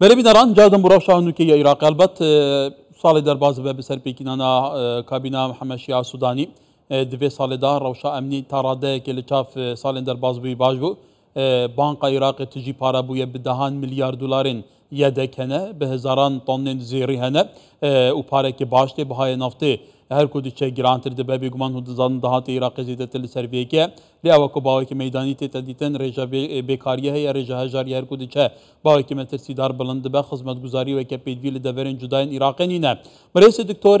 Berê bîneran car din birov şahên Nûkeyya Iraqê bazı e, salê derbaz be bi ser Muhammed Şia Sudani, Şiya Sudanî di vê salê de rewşa emnî taradeyekê li çav salên derbaz bûyî baş bû. Banka Iraqê tu para bûye bi milyar doların yedek hene bi hezaran tonên zêrî hene û parekê baş tê هر هەرکو چه گرانتر هود زن تل دەبە بێگومان هودزان داهاتی عراقزی دەتل سەرێکە لێوەکو باوەکی مەدانی تێتە دیتن ڕێژە بێکاریە هەیە ڕێژە هەژاری هەرکو دوچە دار بلند بڵند دەبە خزمەت و که پێدوی لە دەبەرن جوداین عراقینینە بەرێسی دکتۆر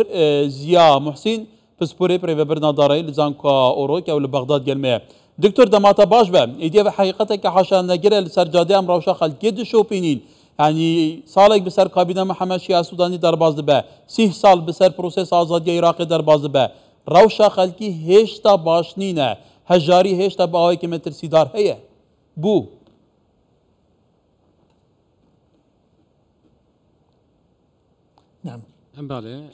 زیا محسین پسپورێ پرێبەرنادارایی لە زانکە ئۆڕۆکی ئەو لە بەغداد گەلمەیە دکتۆر دماتا باش بە ئیدیە بە حقیقەتێککە حاشان نەگرە لە سەرجادی ئەم ڕاوشە خەلکێ دشۆپینین. یعنی بسر بەسەر کابینەمە حەمەشی ئاسوودانی دەرباز دەبە سی سال پروسس آزادی عراق در دەرباز دەبە ڕەوشە خەلکی هێشتا باش نینە هەژاری که باوەیەکی سیدار هەیە بو نعم. بله.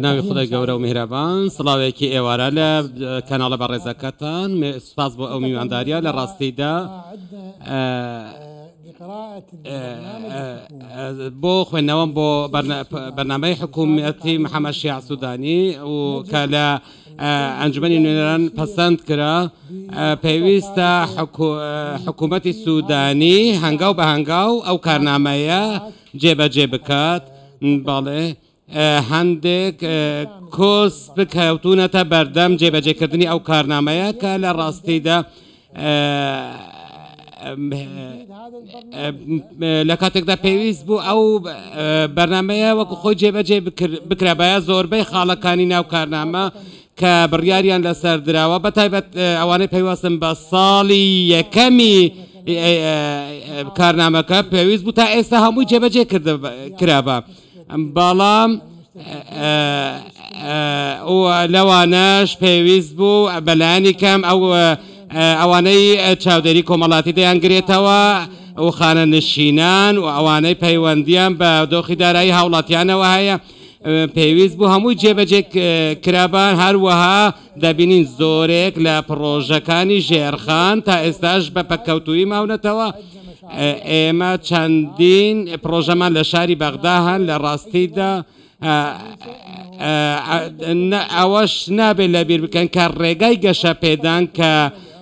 ناوی خدای گوره و میهرەبان سڵاوێکی ئێوارە لە کەناڵە بە ڕێزەکەتان سپاس بۆ اومی میوانداریە لە ڕاستیدا بوخ ونوم آه، آه، آه، بو برنامج حكومتي محمد الشيع السوداني وكالا انجمن نيران بسند كرا بيويستا حكومتي السوداني هنقاو بهنقاو او كارنامايا جيبا جيبكات بالي هندك كوس بكاوتونة بردم جيبا جيكردني او كارنامايا كالا راستي لە کاتێکدا پێویست بوو ئەو بەرنمەیە وەکو خۆی جێبەجێ بکرابایە زۆربەی خاڵەکانی ناو کارنامە کە بڕیاریان لەسەر درراوە بە تایبەت ئەوانەی پێیواستن بە ساڵی یەکەمی کارنامەکە پێویست بوو تا ئێستا هەمووی جێبەجێ کرابە باڵام لەوانەش پێویست بوو بەلایانی کەم ئەو ئەوانەی چاودێری کۆمەڵاتی دەیانگرێتەوە و خانە نشینان و ئەوانەی پەیوەندیان بە دۆخی دارایی هاوڵاتیانەوە هەیە پێویست بوو هەموو جێبەجێ کرابان هەروەها دەبینین زۆرێک لە پرۆژەکانی ژێرخان تا ئێستاش بە پەکەوتوی ماونەتەوە ئێمە چەندین پرۆژەمان لە شاری بەغدا هەن لە ڕاستیدا ئەوەش نابێت لەبییر بکەن کە ڕێگای گەشە پێدان کە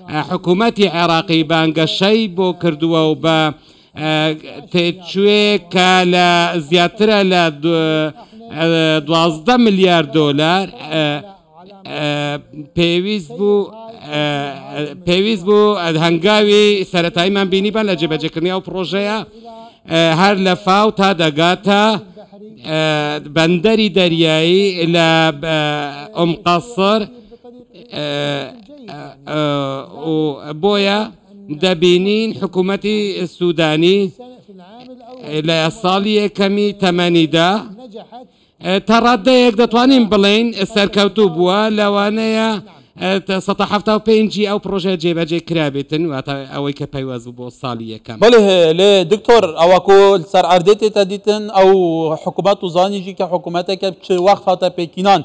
حکوومەتتی عێراقی بانگەشەی بۆ کردووە و بە تێکوێ کە لە زیاترە لە دوازدە میلیارد دلار پێویست بوو پێویست بوو هەنگاوی سەتاییمان بینیبان لە جێبەجەکردنی و پرۆژەیە هەر لە فاو تا دەگاتە بەندەری دەریایی لە ئۆمقاسر، بۆیە دەبینین حکوومەتی سوودانی لە ساڵی یەکەمی تەمەنیدا تەڕادەیەک دەتوانین بڵین سەرکەوتوو بووە لەوانەیە پێنج ئەو پرۆژە جێبەجێ کرابێتن واتە ئەوەی کە پەیوەز بۆ ساڵی یەکەم بڵێ لێ دکتۆر ئەوەکۆ سەر ئەردێتێتە دیتن ئەو حکوومەت و زانیژی کە حکوومەتەکە چ وەخت هاتە پێکینان.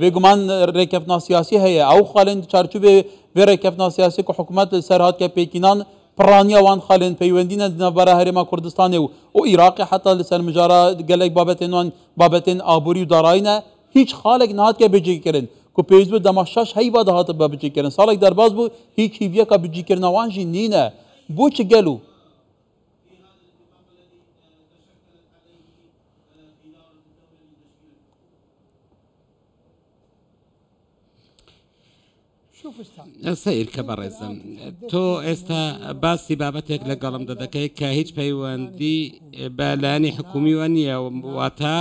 به گمان رکب ناسیاسی هەیە ئەو خاڵێن چارچوبێ بێ رکب ناسیاسی کو حکوومەت سەرهاتکە پێکینان پرانیاوان خاڵێن پەیوەندینە دنەبارە هەرێما کوردستانی و ئەو عراقی حتا لەسەر مجارە گەلێک بابەتێنوان بابەتێن ئابووری و داڕینە هیچ خاڵێک نهاتکە بجێکردن کو پێیزبوو دەماشاش هەیوا داهاتە بە بجێکردن ساڵێک دەرباز بوو هیچ هیویەکە بجیکردنەوانژی نینە بۆچی گەل و سیر کە بەڕێزم تۆ ئێستا باسی بابەتێک لەگەڵم دەدەکەی کە هیچ پەیوەندی بەلانی حکومیوە نییە واتە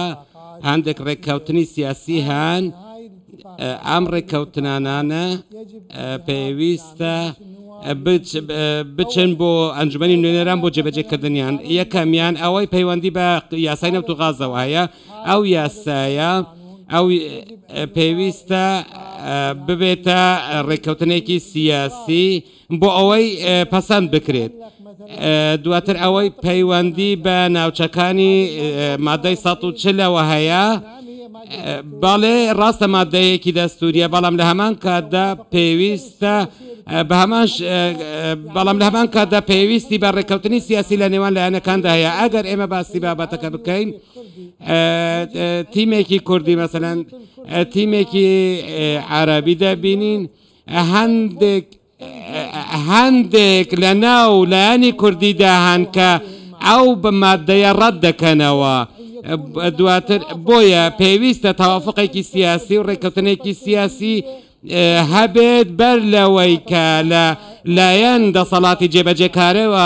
هەندێک ڕێککەوتنی سیاسی هاان ئەم ڕێککەوتنانانە پێویستە بچن بۆ ئەنجمەی نوێنەران بۆ جێبەجێکردنیان یەکەمیان ئەوەی پەیوەندی بە یاسای نەوت و غازەوەایە ئەو یاسایە ئەو پێویستە ببێتە ڕێککەوتنێکی سیاسی بۆ ئەوەی پەسەند بکرێت. دواتر ئەوەی پەیوەندی بە ناوچەکانی مادەی 1940ەوە هەیە، باڵێ ڕاستە مادەیەکی دەستوریە بەڵام لە هەمان کاتدا پێویستە بە هەمانش بەڵام لە هەمان کاتدا پێویستی بە ڕێککەوتنی سیاسی لە نێوان لایەنەکاندا هەیە ئەگەر ئێمە باسی بابەتەکە بکەین تیمێکی کوردی مەسەەن تیمێکی عربی دەبینین هەندێک هەندێک لە ناو لایانی کوردی داهان کە ئەو بە مادەیە ڕەت دەکەنەوە دواتر بۆیە پێویستە تەوافقێکی سیاسی و ڕێککەوتنێکی سیاسی هەبێت بەر لەوەی کە لە لایەن دەسەڵاتی جێبەجێکارەوە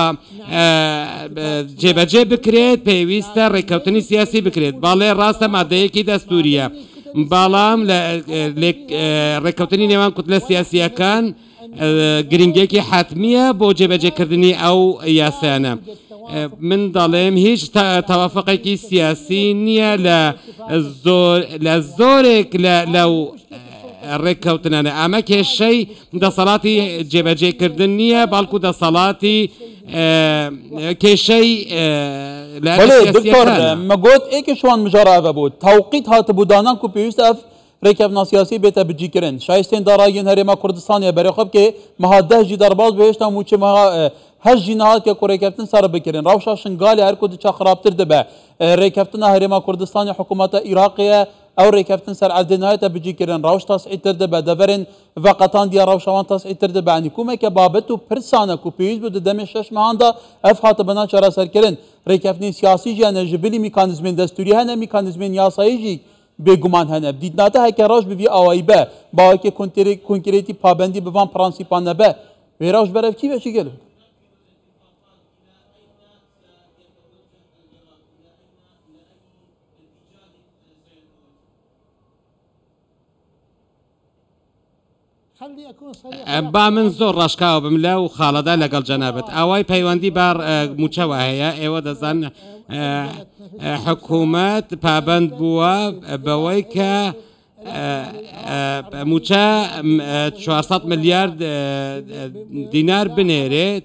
جێبەجێ بکرێت پێویستە ڕێککەوتنی سیاسی بکرێت باڵێ ڕاستە مادەیەکی دەستوریە باڵام ڕێککەوتنی نێوان کوتلە سیاسیەکان گرنگێکی حتممیە بۆ جێبەجێکردنی ئەو یاسانە. من دەڵێم هیچ تەوافقێکی سیاسی نییە لە زۆرێک لەو ڕێککەوتنانە ئەمە کێشەی دەسەڵاتی جێبەجێکردن نییە بەڵکو دەسەڵاتی کێشەی مەگوت ئێکە شوان مژارابە بوو تاوقیت هاتە بودانان و پێویست ئەف ڕێکەفنا سیاسی بێتە بجیکردن شایستێن داراگەن هەرێمە کوردستانە بەرەخەبکە مەهادەژی دەرباز بهێشتا موچە هەژی نهاتکە کوڕێککەفتن سەر بکردن ڕاوشا شنگالی هەرکو دچە خراپتر دەبە ڕێککەفتنە هەرێمە کوردستانی حکوومەتە عراقیە ئەو ڕێککەفتن سەر ئەدنایەتە بجیکردن ڕوش تاسعیتر دەبە دەبەرن ڤقەتان دی ڕوشەوان تاسعیتر دەبانی کومێکە بابەت و پرسانە و پێویست بوو دەمێ شەشمەهاندا ئەف هاتە بەنا چارەسەرکردن ڕێککەفتنی سیاسی ژیانە ژبلی میکانزمین دەستوری هەنە میکانزمین یاساییژی بێگومان هەنە دیدناتە هەکە ڕۆژ ببی ئەوایی بە باوەکە کنتری کنکرێتی پابندی بڤان پرانسیپانە بە وێ ڕۆژ بەرەکی بەچی گەلو با من زۆر ڕشکاو بم لە و خاڵەدا لەگەڵ جەنابەت ئاوای پەیوەندی بار موچەوە هەیە ئێوە دەزان حکوومەت پابند بووە بەوەی کە موچە 400 ملیارد دینار بنێرێت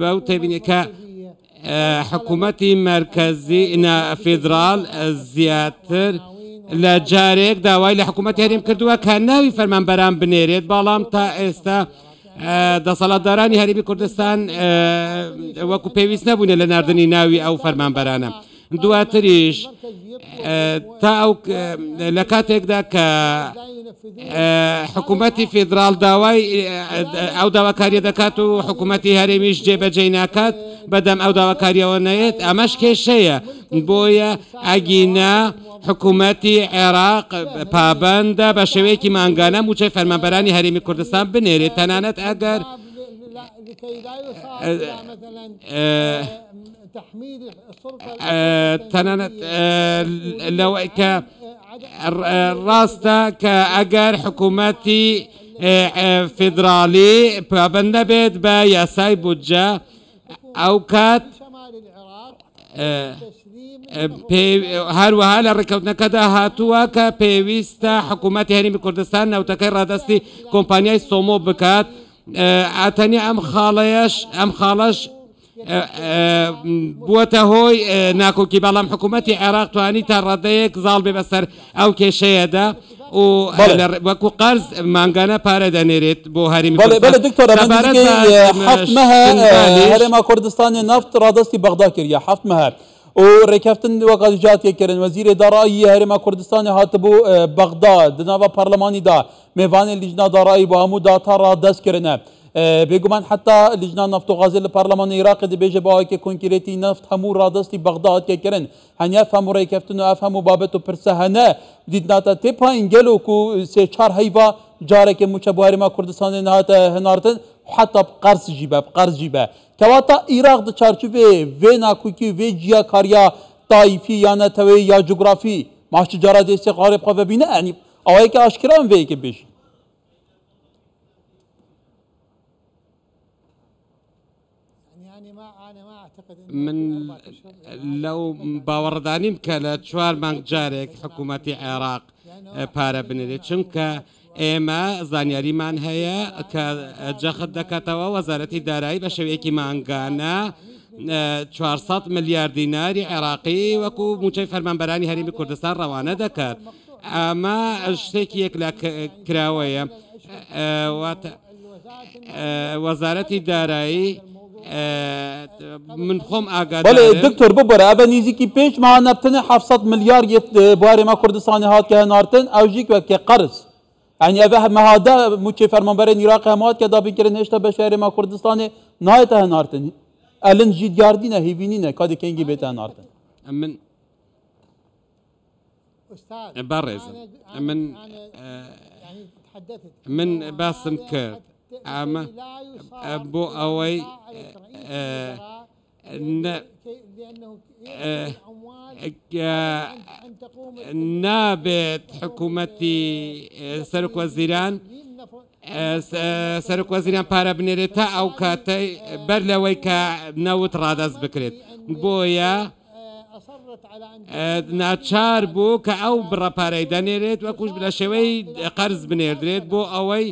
بەو تێبینەکە حکوومەتی مرکزی فدرال زیاتر لە جارێک داوای لە حکوومەت هەریم کردووە کە ناوی فەرمانبەران بنێرێت باڵام تا ئێستا دەسەڵاتدارانی هەریبی کوردستان وەکو پێویست نەبوونە لە نردنی ناوی ئەو فەرمانبەرانە. دواتریش تا ئەو لە کاتێکدا کە حکوومەتی فیدرال داوای ئەو داواکاریە دەکات و حکوومەتی هەرێمیش جێبەجێ ناکات بەدەم ئەو داواکاریەوە نەیەت ئەمەش کێشەیە بۆیە ئەگینە حکوومەتی عێراق پابندە بە شێوەیەکی ماگانە موچەی فەرمەبەرانی هەرمی کوردستان بنێرێت تەنانەت ئەگەر تەنانەت لەوە کە ڕاستە کە ئەگەر حکوومەتی فدرالی پابندە بێت بە یاسای بودجە، ئەو کات هەروەها لە ڕکەوتنەکەدا هاتووە کە پێویستە حکوومەتتی هەرمی کوردستان نەوتەکەی ڕادستی کۆمپانیای سۆمۆ بکات ئاتەنی ئەم خاڵەیەش ئەم خاڵەش بووەتە هۆی ناکۆکی بەڵام حکوومەتتی عێراق توانی تا ڕادەیەک زاڵ بێ بەسەر ئەو کێشەیەدا. بله. و وەکو قرز ماگانە پارە دەنێرێت بۆ هەرمی هەرێما کوردستانی نفت ڕادستی بەغدا کردە حفت مەهر. و ڕێککەفتن وەقات وزیر وەزیرێ دارایی هەرێما کوردستانی هاتبوو بەغدا دناوە دا میوان لیژنا دارایی بۆ هەموو داتا ڕادەستکردە. بێگومان حتا لیژنا نفتوغازی لە پارلمان عراق دەبێژە باواکە کنکرێتی نفت هەموو ڕادستی بەغدااتکەکردن هەنیا هەموڕێ کەفتن و ئەف هەموو بابەت و پرسە هەنە دیدناتە تێپاین گەلوک و سێ چار هەیوا جارێکی موچە بواریما کوردستانی نهاتە هەنارتن حتا قەرسژی بە قەرزی بە کەواتە عراق دە چارچوێ وێ ناکوکی وێ جیا کاریا تایفی یانەتەوەی یا جوگرافی ماشجارە دێستی قارێ قەبینە ئەنی ئەوەیەکە ئاشکران وەیەکە بێژی من لەو باوەڕدانیم کە لە چوار مانگ جارێک حکوومەتتی عێراق پارە بنێت چونکە ئێمە زانیاریمان هەیە کە جەخت دەکاتەوە وەزارەتی دارایی بە شەوەیەکی مانگانە 400 ملیارد دیناری عێراقی وەکو موچەی فەرمانبەرانی هەریمی کوردستان ڕەوانە دەکات ئەمە شتێکی یەک لە کراوەیە وەزارەتی دارایی آه، من خم آگاه بله دکتر ببره اول نیزی کی پنج ماه نبتن 700 میلیارد یه باری ما کردستانی هات که نارتن و که قرض وەکێ قرس ئەنی ئەە هەمەهادا فرمان برای نیراق هەمات که دابیکردن هێشتا بە شارێ ما کردستانی نارتن کوردستانی نایەتە نه ئەلن نه کادی کنگی بیت بێتە نارتن من بەڕێز من آه، من باسم کرد ئەمە بۆ ئەوەی نابێت حکوومەتی سەرکۆزیران سەرکۆزیران پارە بنێرێت تا ئەو کاتەی بەر لەوەی کە نەوت ڕاداست بکرێت بۆیە ناچار بوو کە ئەو بڕەپارەی دەنێرێت وەکوش لە شێوەی قەرز بنێردرێت بۆ ئەوەی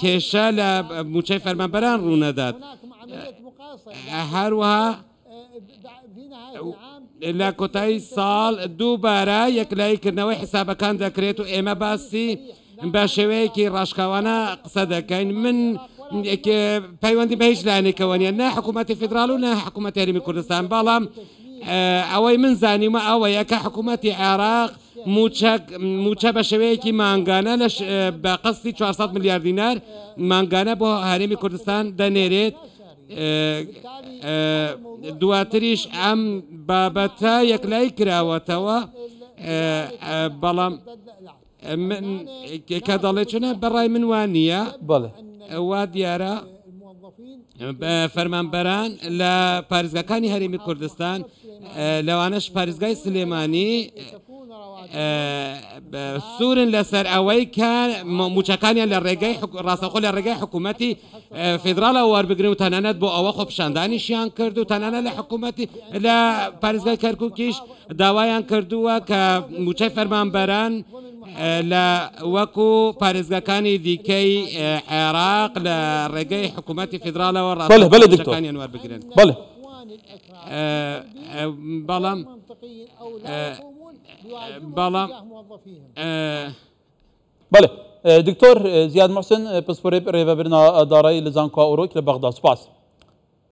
کێشە لە موچەی فەرمەبەران ڕوونەدات هەروها لە کۆتایی ساڵ دووبارە یەکلایکردنەوەی حسابەکان دەکرێت و ئێمە باسی بە شێوەیەکی ڕاشکاوانە قسە دەکەین من پەیوەندی بە هیچ لاەنێکەوەنیە نە حکوومەتی فدرال و نە حکوومەت هەرمی کوردستان بەڵام ئەوەی من زانیمە ئەوە یەکە حکوومەتی عێراق موچە بە شێوەیەکی ماگانە لە بەقستی 400 میلیارد دینار ماگانە بۆ هەرێمی کوردستان دەنێرێت دواتریش ئەم بابەتە یەکلای کراوەتەوە بەڵام کە دەڵێ چونە بەڕای منوان نییە وا دیارە فەرمانبەران لە پارێزگەکانی هەرێمی کوردستان لەوانەش پارێزگای سلێمانی سورن لەسەر ئەوەی کە موچەکانیان لە ڕێگەی ڕاستەخۆ لە ڕێگەی حکوومەتی فدرالە وەربگرن و تەنانەت بۆ ئەوە خۆپشاندانیشیان کرد و تەنانە لە حکوومەتی لە پارێزگای کەرککیش داوایان کردووە کە موچەی فەرمانبەران لە وەکو پارێزگەکانی دیکەی عێراق لە ڕێگەی حکوومەتی فدرالەوە ڕاستەکانیان وەربگرن بەڵام آه، بەڵام آه، بەێ آه، دكتور زياد محسن پسپۆری ڕێبەبرنا دارایی لە زانکو ئەوڕۆک لە بەغدا